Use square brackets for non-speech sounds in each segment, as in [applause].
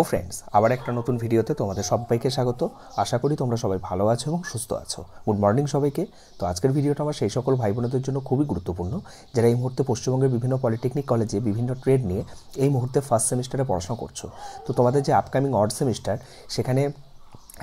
ও friends আবার একটা নতুন ভিডিওতে তোমাদের সবাইকে স্বাগত আশা করি তোমরা সবাই ভালো আছো এবং সুস্থ আছো গুড মর্নিং সবাইকে তো আজকের ভিডিওটা আমার সেই সকল ভাই বোনদের জন্য খুবই গুরুত্বপূর্ণ যারা এই মুহূর্তে পশ্চিমবঙ্গের বিভিন্ন পলিটেকনিক কলেজে বিভিন্ন ট্রেড নিয়ে এই মুহূর্তে ফার্স্ট সেমিস্টারে পড়াশোনা করছো তো তোমাদের যে আপকামিং অর্ড সেমিস্টার সেখানে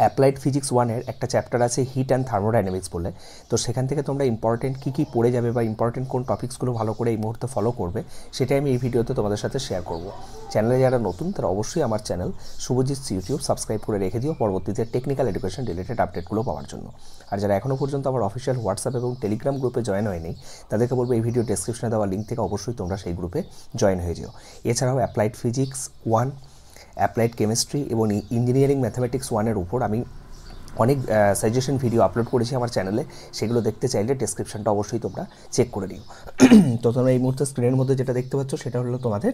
অ্যাপ্লাইড ফিজিক্স ওয়ানের একটা চ্যাপ্টার আছে হিট অ্যান্ড থার্মোডাইনামিক্স বলে তো সেখান থেকে তোমরা ইম্পর্টেন্ট কী কী পড়ে যাবে বা ইম্পর্টেন্ট কোন টপিক্সগুলো ভালো করে এই মুহূর্তে ফলো করবে সেটাই আমি এই ভিডিওতে তোমাদের সাথে শেয়ার করব চ্যানেলে যারা নতুন তারা অবশ্যই আমার চ্যানেল শুভজিৎ ইউটিউব সাবস্ক্রাইব করে রেখে দিও পরবর্তীতে টেকনিক্যাল এডুকেশন রিলেটেড আপডেটগুলো পাওয়ার জন্য আর যারা এখনও পর্যন্ত আমার অফিসিয়াল হোয়াটসঅ্যাপ এবং টেলিগ্রাম গ্রুপে জয়েন হয়নি তাদেরকে বলবো এই ভিডিও ডেসক্রিপশনে দেওয়া লিঙ্ক থেকে অবশ্যই তোমরা সেই গ্রুপে জয়েন হয়ে যেও এছাড়াও applied physics one applied chemistry এবং ইঞ্জিনিয়ারিং ম্যাথামেটিক্স ওয়ানের উপর আমি অনেক সাজেশন ভিডিও আপলোড করেছি আমার চ্যানেলে সেগুলো দেখতে চাইলে ডেসক্রিপশানটা অবশ্যই তোমরা চেক করে নিও [clears throat] তো তোমরা এই মুহূর্তে স্ক্রিনের মধ্যে যেটা দেখতে পাচ্ছ সেটা হলো তোমাদের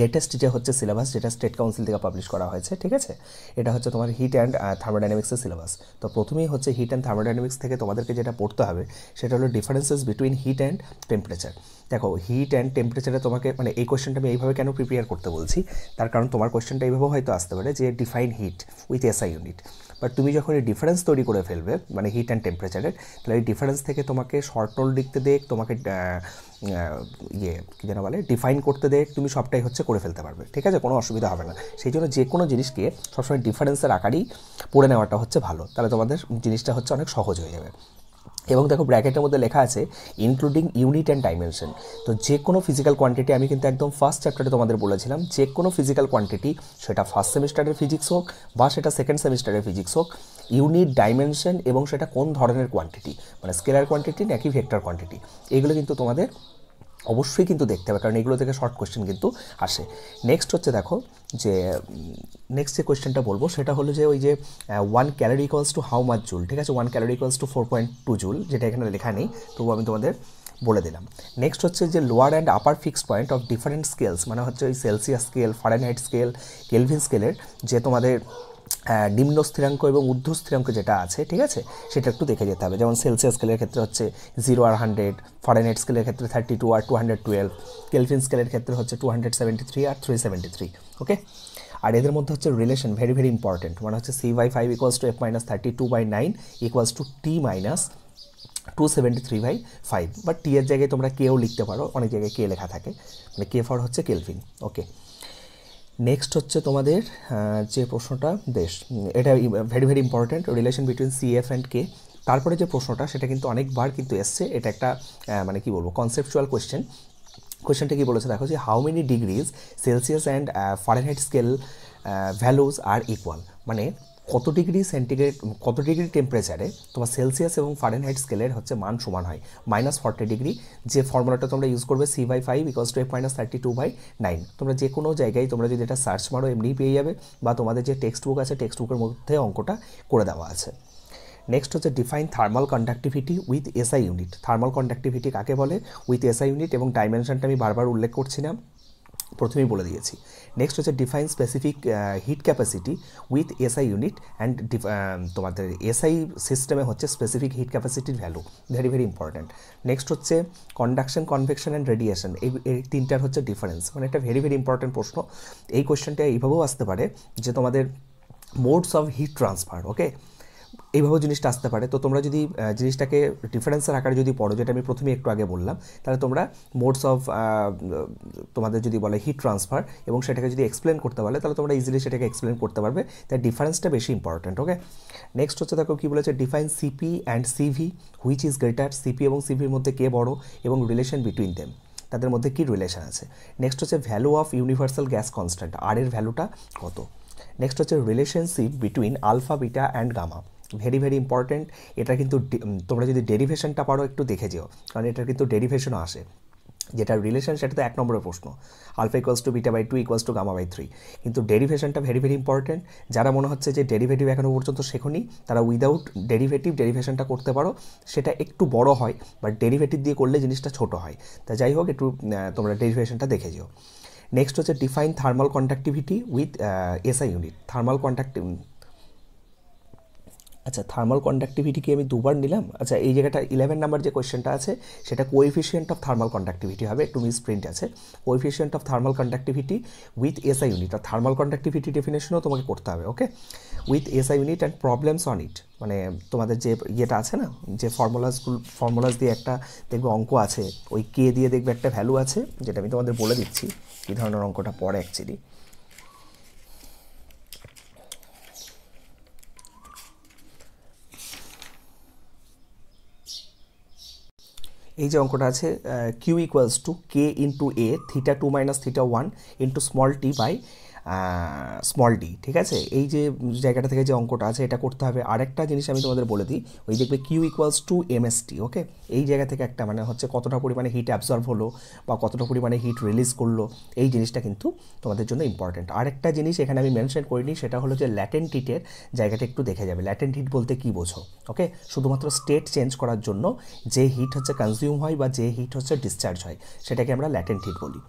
লেটেস্ট যে হচ্ছে সিলেবাস যেটা স্টেট কাউন্সিল থেকে পাবলিশ করা হয়েছে ঠিক আছে এটা হচ্ছে তোমার হিট অ্যান্ড থার্মোডাইনামিক্সের সিলেবাস তো প্রথমেই হচ্ছে হিট অ্যান্ড থার্মোডাইনামিক্স থেকে তোমাদেরকে যেটা পড়তে হবে সেটা হলো differences between heat and temperature দেখো হিট অ্যান্ড টেম্পারেচারে তোমাকে মানে এই কোয়েশ্চেনটা আমি এইভাবে কেন প্রিপেয়ার করতে বলছি তার কারণ তোমার কোয়েশ্চেনটা এইভাবেও হয়তো আসতে পারে যে define heat with SI unit but তুমি যখন এই ডিফারেন্স তৈরি করে ফেলবে মানে হিট অ্যান্ড টেম্পারেচারের তাহলে এই ডিফারেন্স থেকে তোমাকে শর্ট রোল লিখতে দেখ তোমাকে ইয়ে কী যেন বলে ডিফাইন করতে দেখ তুমি সবটাই হচ্ছে করে ফেলতে পারবে ঠিক আছে কোনো অসুবিধা হবে না সেই জন্য যে কোনো জিনিসকে সবসময় ডিফারেন্সের আকারেই পড়ে নেওয়াটা হচ্ছে ভালো তাহলে তোমাদের জিনিসটা হচ্ছে অনেক সহজ হয়ে যাবে এবং দেখো ব্র্যাকেটের মধ্যে লেখা আছে ইনক্লুডিং ইউনিট অ্যান্ড ডাইমেনশন তো যে কোনো ফিজিক্যাল কোয়ান্টিটি আমি কিন্তু একদম ফার্স্ট চ্যাপ্টারে তোমাদের বলেছিলাম যে কোনো ফিজিক্যাল কোয়ান্টিটি সেটা ফার্স্ট সেমিস্টারের ফিজিক্স হোক বা সেটা সেকেন্ড সেমিস্টারের ফিজিক্স হোক ইউনিট ডাইমেনশন এবং সেটা কোন ধরনের কোয়ান্টিটি মানে স্কেলার কোয়ান্টিটি নাকি ভেক্টর কোয়ান্টিটি এগুলো কিন্তু তোমাদের অবশ্যই কিন্তু দেখতে হবে কারণ এগুলো থেকে শর্ট কোয়েশ্চেন কিন্তু আসে নেক্সট হচ্ছে দেখো যে নেক্সট যে কোয়েশ্চেনটা বলবো সেটা হলো যে ওই যে one calorie equals to how much joule ঠিক আছে one calorie equals to four point two joule যেটা এখানে লেখা নেই তবু আমি তোমাদের বলে দিলাম নেক্সট হচ্ছে যে lower and upper fixed point of different scales মানে হচ্ছে ওই Celsius scale Fahrenheit scale Kelvin স্কেলের যে তোমাদের নিম্ন স্থিরাঙ্ক এবং ঊর্ধ্ব স্থিরাঙ্ক যেটা আছে ঠিক আছে সেটা একটু দেখে যেতে হবে যেমন সেলসিয়াস স্কেলের ক্ষেত্রে হচ্ছে জিরো আর হান্ড্রেড ফরেনহাইট স্কেলের ক্ষেত্রে থার্টি টু আর টু হান্ড্রেড টুয়েলভ কেলফিন স্কেলের ক্ষেত্রে হচ্ছে টু হান্ড্রেড সেভেন্টি থ্রি আর থ্রি সেভেন্টি থ্রি ওকে আর এদের মধ্যে হচ্ছে রিলেশন ভেরি ভেরি ইম্পর্টেন্ট মানে হচ্ছে C by five equals to F minus thirty two by nine equals to T minus two seventy three by five বা T এর জায়গায় তোমরা কেও লিখতে পারো অনেক জায়গায় কে লেখা থাকে মানে কে ফর হচ্ছে কেলভিন ওকে নেক্সট হচ্ছে তোমাদের যে প্রশ্নটা বেশ এটা very very important relation between C F and K তারপরে যে প্রশ্নটা সেটা কিন্তু অনেকবার কিন্তু এসছে এটা একটা মানে কি বলবো কনসেপচুয়াল কোয়েশ্চেন কোয়েশ্চেনটা কি বলেছে দেখো যে how many degrees Celsius and Fahrenheit scale values আর ইকুয়াল মানে কত ডিগ্রি সেন্টিগ্রেড কত ডিগ্রি টেম্পারেচারে তোমার সেলসিয়াস এবং ফারেনহাইট স্কেলের হচ্ছে মান সমান হয় মাইনাস ফর্টি ডিগ্রি যে ফর্মুলাটা তোমরা ইউজ করবে C by five equals to F minus thirty two by nine তোমরা যে কোনো জায়গায় তোমরা যদি এটা সার্চ মারো এমনিই পেয়ে যাবে বা তোমাদের যে টেক্সট বুক আছে টেক্সট বুকের মধ্যে অঙ্কটা করে দেওয়া আছে নেক্সট হচ্ছে define thermal conductivity with SI unit thermal conductivity কাকে বলে উইথ এসআই ইউনিট এবং ডাইমেনশনটা আমি বারবার উল্লেখ করছি না প্রথমেই বলে দিয়েছি নেক্সট হচ্ছে define specific heat capacity with SI unit and তোমাদের এসআই সিস্টেমে হচ্ছে স্পেসিফিক হিট ক্যাপাসিটির value very very important next হচ্ছে কন্ডাকশন কনভেকশন অ্যান্ড রেডিয়েশন এই এই তিনটার হচ্ছে ডিফারেন্স মানে একটা ভেরি ভেরি ইম্পর্ট্যান্ট প্রশ্ন এই কোয়েশ্চেনটা এইভাবেও আসতে পারে যে তোমাদের modes of heat transfer okay এইভাবে জিনিসটা আসতে পারে তো তোমরা যদি জিনিসটাকে ডিফারেন্সের আকারে যদি পড়ো যেটা আমি প্রথমে একটু আগে বললাম তাহলে তোমরা মোডস অফ তোমাদের যদি বলে হিট ট্রান্সফার এবং সেটাকে যদি এক্সপ্লেন করতে পারলে তাহলে তোমরা ইজিলি সেটাকে এক্সপ্লেন করতে পারবে তাই ডিফারেন্সটা বেশি ইম্পর্টেন্ট ওকে নেক্সট হচ্ছে দেখো কী বলেছে define CP and CV which is greater CP এবং সিভির মধ্যে কে বড় এবং রিলেশন বিটুইন দেম তাদের মধ্যে কী রিলেশন আছে নেক্সট হচ্ছে value of universal gas constant আর এর ভ্যালুটা কত নেক্সট হচ্ছে relationship between alpha beta and gamma very very important এটা কিন্তু তোমরা যদি ডেরিভেশনটা পারো একটু দেখে যেও কারণ এটার কিন্তু ডেরিভেশনও আসে যেটা রিলেশন সেটা তো এক নম্বরের প্রশ্ন alpha equals to beta by two equals to gamma by three কিন্তু ডেরিভেশনটা ভেরি ভেরি ইম্পর্ট্যান্ট যারা মনে হচ্ছে যে ডেরিভেটিভ এখনও পর্যন্ত শেখনি তারা উইদাউট ডেরিভেটিভ ডেরিভেশনটা করতে পারো সেটা একটু বড় হয় বাট ডেরিভেটিভ দিয়ে করলে জিনিসটা ছোট হয় তা যাই হোক একটু তোমরা ডেরিভেশনটা দেখে যেও নেক্সট হচ্ছে define thermal conductivity with SI unit thermal conductive আচ্ছা থার্মাল কন্ডাক্টিভিটিকে আমি দুবার নিলাম আচ্ছা এই জায়গাটা ইলেভেন নাম্বার যে কোয়েশ্চেনটা আছে সেটা কোয়েফিসিয়েন্ট অফ থার্মাল কন্ডাক্টিভিটি হবে টু মিস প্রিন্ট আছে coefficient of thermal conductivity with SI unit আর থার্মাল কন্ডাক্টিভিটি ডেফিনেশনও তোমাকে করতে হবে okay with SI unit and problems on it মানে তোমাদের যে ইয়েটা আছে না যে ফর্মুলাসগুলো ফর্মুলাস দিয়ে একটা দেখবে অঙ্ক আছে ওই কে দিয়ে দেখবে একটা ভ্যালু আছে যেটা আমি তোমাদের বলে দিচ্ছি কী ধরনের অঙ্কটা পড়ে অ্যাকচুয়ালি এই যে অঙ্কটা আছে Q equals to K into A theta two minus theta one into small T by small D ঠিক আছে এই যে জায়গাটা থেকে যে অঙ্কটা আছে এটা করতে হবে আরেকটা জিনিস আমি তোমাদের বলে দিই ওই দেখবে Q equals to MST okay এই জায়গা থেকে একটা মানে হচ্ছে কতটা পরিমাণে হিট অ্যাবজর্ভ হলো বা কতটা পরিমাণে হিট রিলিজ করলো এই জিনিসটা কিন্তু তোমাদের জন্য ইম্পর্ট্যান্ট আরেকটা জিনিস এখানে আমি মেনশন করিনি সেটা হলো যে ল্যাটেন্ট হিটের জায়গাটা একটু দেখে যাবে ল্যাটেন্ট হিট বলতে কী বোঝো ওকে শুধুমাত্র স্টেট চেঞ্জ করার জন্য যে হিট হচ্ছে কনজিউম হয় বা যে হিট হচ্ছে ডিসচার্জ হয় সেটাকে আমরা ল্যাটেন্ট হিট বলি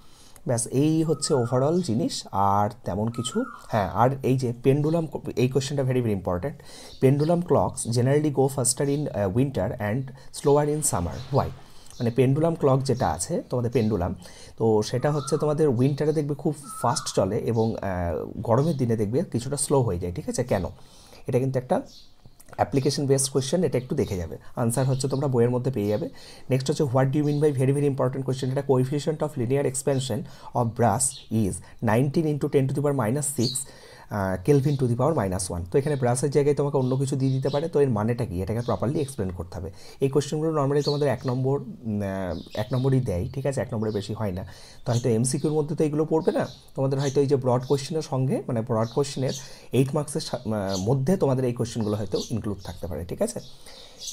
ব্যাস এই হচ্ছে ওভারঅল জিনিস আর তেমন কিছু হ্যাঁ আর এই যে পেন্ডুলাম এই কোয়েশ্চেনটা very very important pendulum clocks generally go faster in winter and slower in summer why মানে পেন্ডুলাম ক্লক যেটা আছে তোমাদের পেন্ডুলাম তো সেটা হচ্ছে তোমাদের উইন্টারে দেখবে খুব ফাস্ট চলে এবং গরমের দিনে দেখবে কিছুটা স্লো হয়ে যায় ঠিক আছে কেন এটা কিন্তু একটা অ্যাপ্লিকেশন বেসড কোয়েশ্চেন এটা একটু দেখে যাবে আনসার হচ্ছে তোমরা বইয়ের মধ্যে পেয়ে যাবে নেক্সট হচ্ছে what do you mean by very very important question এটা coefficient of linear expansion of brass is nineteen into ten to the minus six kelvin to the power minus one তো এখানে ব্রাসের জায়গায় তোমাকে অন্য কিছু দিয়ে দিতে পারে তো এর মানেটা কি এটাকে প্রপারলি এক্সপ্লেন করতে হবে এই কোশ্চেনগুলো নর্মালি তোমাদের এক নম্বর এক নম্বরই দেয় ঠিক আছে এক নম্বরে বেশি হয় না তো হয়তো এমসিকিউর মধ্যে তো এগুলো পড়বে না তোমাদের হয়তো এই যে ব্রড কোশ্চেনের সঙ্গে মানে ব্রড কোশ্চেনের এইট মার্কসের মধ্যে তোমাদের এই কোশ্চেনগুলো হয়তো ইনক্লুড থাকতে পারে ঠিক আছে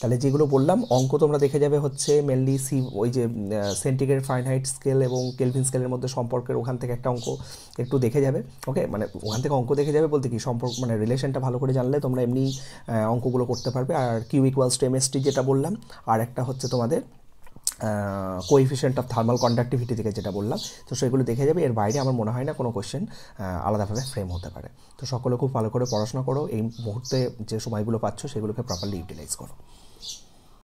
তাহলে যেগুলো বললাম অঙ্ক তোমরা দেখে যাবে হচ্ছে মেনলি সি ওই যে সেন্টিগ্রেড ফাইনহাইট স্কেল এবং কেলভিন স্কেলের মধ্যে সম্পর্কের ওখান থেকে একটা অঙ্ক একটু দেখে যাবে ওকে মানে ওখান থেকে অঙ্ক দেখে যাবে বলতে কি সম্পর্ক মানে রিলেশনটা ভালো করে জানলে তোমরা এমনি অঙ্কগুলো করতে পারবে আর কিউ ইকুয়ালস টু এমএসটি যেটা বললাম আর একটা হচ্ছে তোমাদের কোএফিশিয়েন্ট অফ থার্মাল কন্ডাক্টিভিটি থেকে যেটা বললাম তো সেগুলো দেখে যাবে এর বাইরে আমার মনে হয় না কোনো কোয়েশ্চেন আলাদাভাবে ফ্রেম হতে পারে তো সকলে খুব ভালো করে পড়াশোনা করো এই মুহূর্তে যে সময়গুলো পাচ্ছ সেগুলোকে প্রপারলি ইউটিলাইজ করো